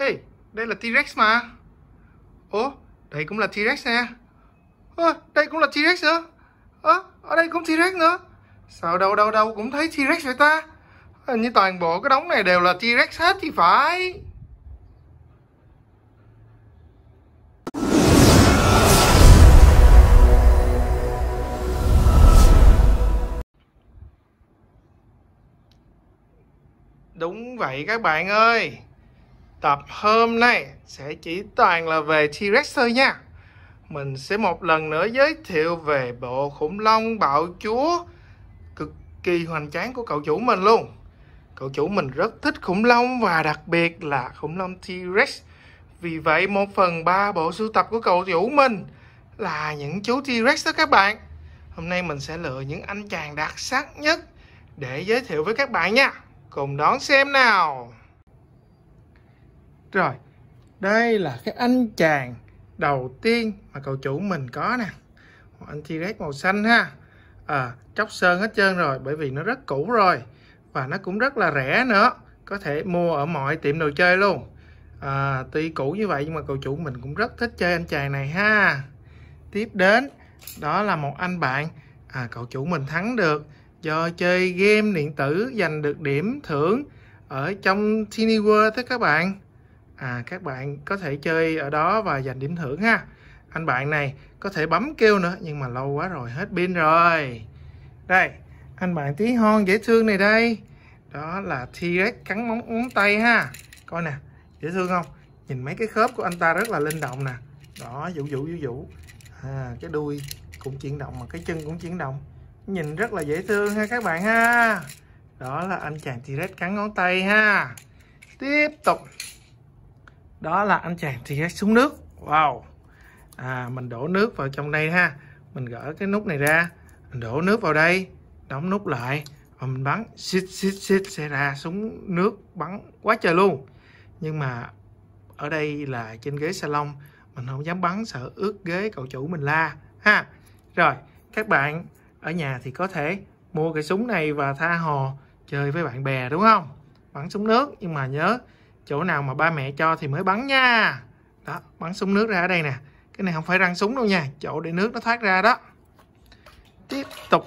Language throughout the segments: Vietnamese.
Hey, đây là T-Rex mà Ồ, đây cũng là T-Rex nè à, Đây cũng là T-Rex nữa à, Ở đây cũng T-Rex nữa Sao đâu đâu đâu cũng thấy T-Rex vậy ta Hình như toàn bộ cái đống này đều là T-Rex hết thì phải Đúng vậy các bạn ơi Tập hôm nay sẽ chỉ toàn là về T-Rex thôi nha. Mình sẽ một lần nữa giới thiệu về bộ khủng long bạo chúa cực kỳ hoành tráng của cậu chủ mình luôn. Cậu chủ mình rất thích khủng long và đặc biệt là khủng long T-Rex. Vì vậy một phần ba bộ sưu tập của cậu chủ mình là những chú T-Rex đó các bạn. Hôm nay mình sẽ lựa những anh chàng đặc sắc nhất để giới thiệu với các bạn nha. Cùng đón xem nào. Rồi, đây là cái anh chàng đầu tiên mà cậu chủ mình có nè. Anh T-Rex màu xanh ha. À, tróc sơn hết trơn rồi bởi vì nó rất cũ rồi. Và nó cũng rất là rẻ nữa. Có thể mua ở mọi tiệm đồ chơi luôn. À, tuy cũ như vậy nhưng mà cậu chủ mình cũng rất thích chơi anh chàng này ha. Tiếp đến, đó là một anh bạn. À, cậu chủ mình thắng được do chơi game điện tử giành được điểm thưởng ở trong Tiny World thế các bạn à, các bạn có thể chơi ở đó và giành điểm thưởng ha anh bạn này có thể bấm kêu nữa nhưng mà lâu quá rồi hết pin rồi đây anh bạn tí hon dễ thương này đây đó là T-Rex cắn móng ngón tay ha coi nè dễ thương không nhìn mấy cái khớp của anh ta rất là linh động nè đó vũ vũ vũ vũ à, cái đuôi cũng chuyển động mà cái chân cũng chuyển động nhìn rất là dễ thương ha các bạn ha đó là anh chàng T-Rex cắn ngón tay ha tiếp tục đó là anh chàng thì xuống nước wow à, mình đổ nước vào trong đây ha mình gỡ cái nút này ra mình đổ nước vào đây đóng nút lại và mình bắn xít xít xít sẽ ra súng nước bắn quá trời luôn nhưng mà ở đây là trên ghế salon mình không dám bắn sợ ướt ghế cậu chủ mình la ha rồi các bạn ở nhà thì có thể mua cái súng này và tha hồ chơi với bạn bè đúng không bắn súng nước nhưng mà nhớ chỗ nào mà ba mẹ cho thì mới bắn nha đó bắn súng nước ra ở đây nè cái này không phải răng súng đâu nha chỗ để nước nó thoát ra đó tiếp tục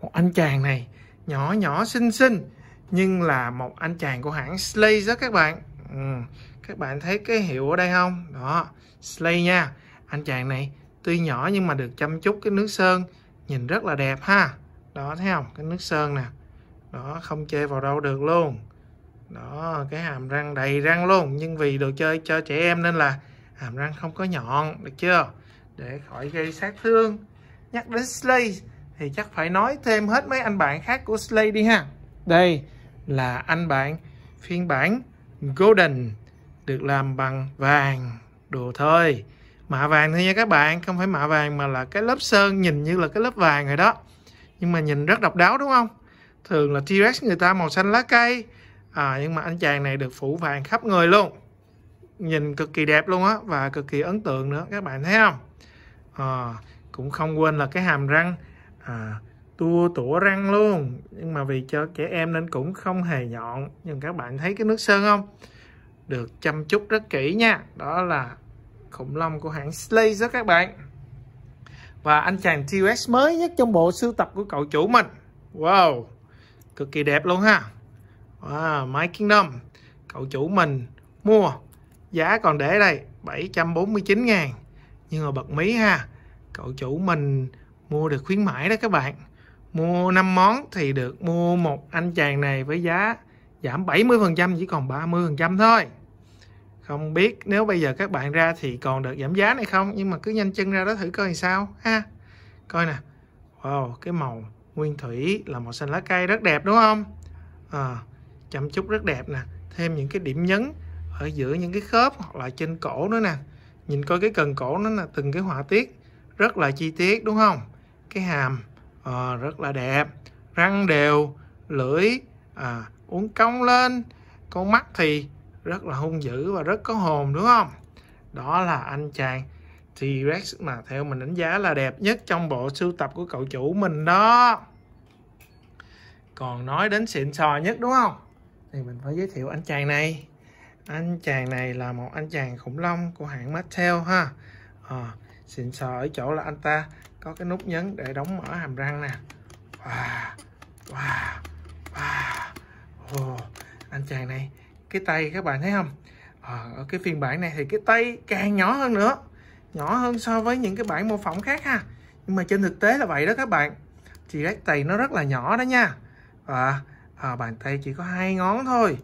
một anh chàng này nhỏ nhỏ xinh xinh nhưng là một anh chàng của hãng Slay đó các bạn ừ. các bạn thấy cái hiệu ở đây không đó Slay nha anh chàng này tuy nhỏ nhưng mà được chăm chút cái nước sơn nhìn rất là đẹp ha đó thấy không cái nước sơn nè đó không chê vào đâu được luôn đó cái hàm răng đầy răng luôn nhưng vì đồ chơi cho trẻ em nên là hàm răng không có nhọn được chưa để khỏi gây sát thương nhắc đến Slay thì chắc phải nói thêm hết mấy anh bạn khác của Slay đi ha đây là anh bạn phiên bản Golden được làm bằng vàng đồ thôi mạ vàng thôi nha các bạn không phải mạ vàng mà là cái lớp sơn nhìn như là cái lớp vàng rồi đó nhưng mà nhìn rất độc đáo đúng không thường là T-Rex người ta màu xanh lá cây à, nhưng mà anh chàng này được phủ vàng khắp người luôn nhìn cực kỳ đẹp luôn á và cực kỳ ấn tượng nữa các bạn thấy không à, cũng không quên là cái hàm răng à, tua tủa răng luôn nhưng mà vì cho trẻ em nên cũng không hề nhọn nhưng các bạn thấy cái nước sơn không được chăm chút rất kỹ nha đó là khủng long của hãng Slay đó các bạn và anh chàng t mới nhất trong bộ sưu tập của cậu chủ mình wow cực kỳ đẹp luôn ha wow, à, My Kingdom cậu chủ mình mua giá còn để đây 749 ngàn nhưng mà bật mí ha cậu chủ mình mua được khuyến mãi đó các bạn mua 5 món thì được mua một anh chàng này với giá giảm 70% chỉ còn 30% thôi không biết nếu bây giờ các bạn ra thì còn được giảm giá này không nhưng mà cứ nhanh chân ra đó thử coi sao ha coi nè wow cái màu nguyên thủy là màu xanh lá cây rất đẹp đúng không à, chăm chút rất đẹp nè thêm những cái điểm nhấn ở giữa những cái khớp hoặc là trên cổ nữa nè nhìn coi cái cần cổ nó là từng cái họa tiết rất là chi tiết đúng không cái hàm à, rất là đẹp răng đều lưỡi à, uống cong lên con mắt thì rất là hung dữ và rất có hồn đúng không đó là anh chàng T-Rex mà theo mình đánh giá là đẹp nhất trong bộ sưu tập của cậu chủ mình đó còn nói đến xịn sò nhất đúng không thì mình phải giới thiệu anh chàng này anh chàng này là một anh chàng khủng long của hãng Mattel ha à, xịn sò ở chỗ là anh ta có cái nút nhấn để đóng mở hàm răng nè wow, wow, wow. Oh, anh chàng này cái tay các bạn thấy không à, ở cái phiên bản này thì cái tay càng nhỏ hơn nữa nhỏ hơn so với những cái bản mô phỏng khác ha nhưng mà trên thực tế là vậy đó các bạn thì cái tay nó rất là nhỏ đó nha và ờ, à, bàn tay chỉ có hai ngón thôi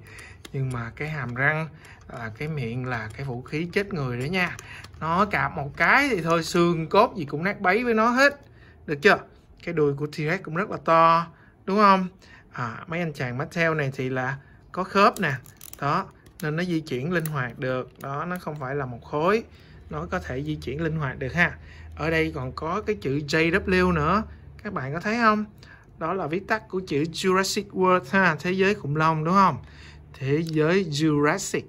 nhưng mà cái hàm răng là cái miệng là cái vũ khí chết người đấy nha nó cạp một cái thì thôi xương cốt gì cũng nát bấy với nó hết được chưa cái đuôi của T-Rex cũng rất là to đúng không à, mấy anh chàng Mattel này thì là có khớp nè đó nên nó di chuyển linh hoạt được đó nó không phải là một khối nó có thể di chuyển linh hoạt được ha ở đây còn có cái chữ JW nữa các bạn có thấy không đó là viết tắt của chữ Jurassic World ha thế giới khủng long đúng không thế giới Jurassic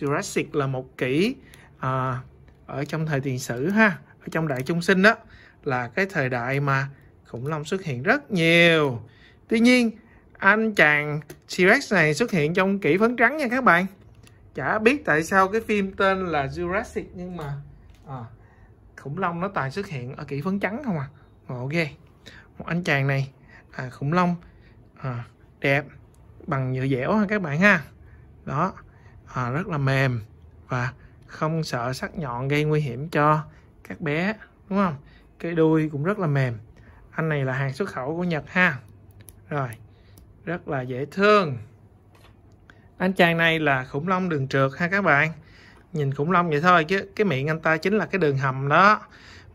Jurassic là một kỷ à, ở trong thời tiền sử ha ở trong đại trung sinh đó là cái thời đại mà khủng long xuất hiện rất nhiều tuy nhiên anh chàng T-Rex này xuất hiện trong kỷ phấn trắng nha các bạn chả biết tại sao cái phim tên là Jurassic nhưng mà à, khủng long nó tài xuất hiện ở kỷ phấn trắng không à ngộ ghê một anh chàng này à, khủng long à, đẹp bằng nhựa dẻo ha các bạn ha đó à, rất là mềm và không sợ sắc nhọn gây nguy hiểm cho các bé đúng không cái đuôi cũng rất là mềm anh này là hàng xuất khẩu của Nhật ha rồi rất là dễ thương anh chàng này là khủng long đường trượt ha các bạn nhìn khủng long vậy thôi chứ cái miệng anh ta chính là cái đường hầm đó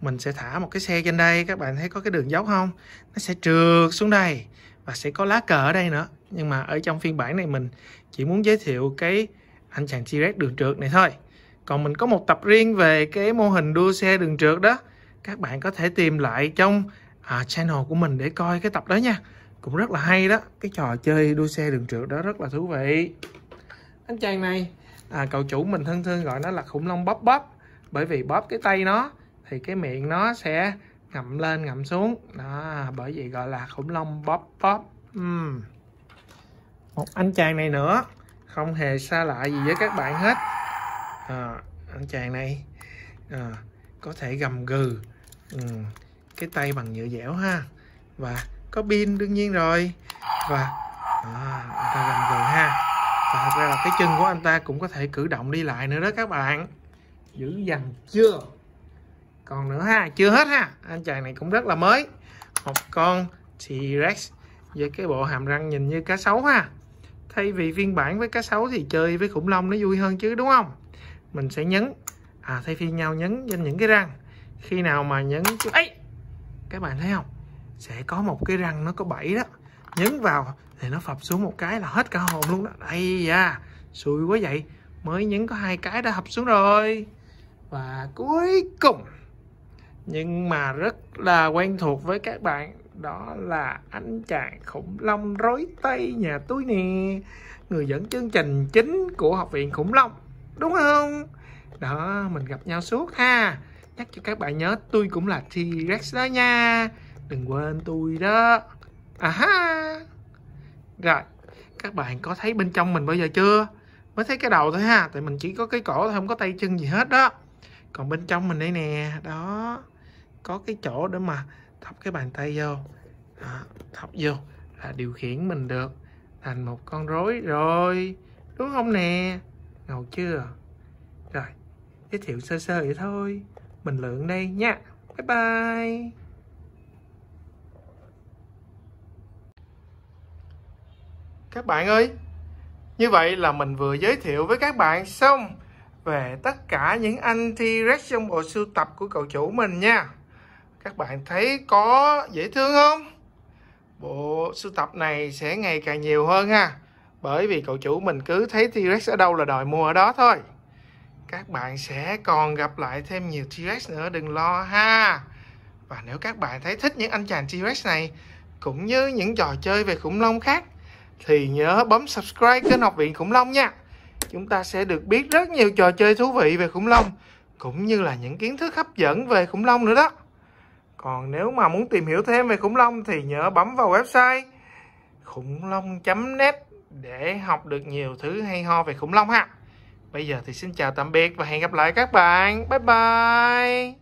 mình sẽ thả một cái xe trên đây các bạn thấy có cái đường dấu không nó sẽ trượt xuống đây và sẽ có lá cờ ở đây nữa nhưng mà ở trong phiên bản này mình chỉ muốn giới thiệu cái anh chàng T-Rex đường trượt này thôi còn mình có một tập riêng về cái mô hình đua xe đường trượt đó các bạn có thể tìm lại trong à, channel của mình để coi cái tập đó nha cũng rất là hay đó cái trò chơi đua xe đường trượt đó rất là thú vị anh chàng này à, cậu chủ mình thân thương gọi nó là khủng long bóp bóp bởi vì bóp cái tay nó thì cái miệng nó sẽ ngậm lên ngậm xuống đó bởi vậy gọi là khủng long bóp bóp uhm. một anh chàng này nữa không hề xa lạ gì với các bạn hết à, anh chàng này à, có thể gầm gừ ừ, cái tay bằng nhựa dẻo ha và có pin đương nhiên rồi và à, ờ, anh ta gầm gừ ha và thật ra là cái chân của anh ta cũng có thể cử động đi lại nữa đó các bạn dữ dằn chưa con nữa ha chưa hết ha anh chàng này cũng rất là mới một con T-Rex với cái bộ hàm răng nhìn như cá sấu ha thay vì phiên bản với cá sấu thì chơi với khủng long nó vui hơn chứ đúng không mình sẽ nhấn à, thay phiên nhau nhấn trên những cái răng khi nào mà nhấn ấy các bạn thấy không sẽ có một cái răng nó có bảy đó nhấn vào thì nó phập xuống một cái là hết cả hồn luôn đó đây da xui quá vậy mới nhấn có hai cái đã hập xuống rồi và cuối cùng nhưng mà rất là quen thuộc với các bạn đó là anh chàng khủng long rối tay nhà tôi nè người dẫn chương trình chính của học viện khủng long đúng không đó mình gặp nhau suốt ha nhắc cho các bạn nhớ tôi cũng là T-Rex đó nha đừng quên tôi đó à ha rồi các bạn có thấy bên trong mình bao giờ chưa mới thấy cái đầu thôi ha tại mình chỉ có cái cổ thôi không có tay chân gì hết đó còn bên trong mình đây nè đó có cái chỗ để mà thọc cái bàn tay vô đó, thọc vô là điều khiển mình được thành một con rối rồi đúng không nè ngầu chưa rồi giới thiệu sơ sơ vậy thôi mình lượng đây nha bye bye các bạn ơi như vậy là mình vừa giới thiệu với các bạn xong về tất cả những anh T-Rex trong bộ sưu tập của cậu chủ mình nha các bạn thấy có dễ thương không bộ sưu tập này sẽ ngày càng nhiều hơn ha bởi vì cậu chủ mình cứ thấy T-Rex ở đâu là đòi mua ở đó thôi các bạn sẽ còn gặp lại thêm nhiều T-Rex nữa đừng lo ha và nếu các bạn thấy thích những anh chàng T-Rex này cũng như những trò chơi về khủng long khác thì nhớ bấm subscribe kênh Học viện Khủng Long nha. Chúng ta sẽ được biết rất nhiều trò chơi thú vị về khủng long cũng như là những kiến thức hấp dẫn về khủng long nữa đó còn nếu mà muốn tìm hiểu thêm về khủng long thì nhớ bấm vào website khủng long.net để học được nhiều thứ hay ho về khủng long ha. Bây giờ thì xin chào tạm biệt và hẹn gặp lại các bạn. Bye bye.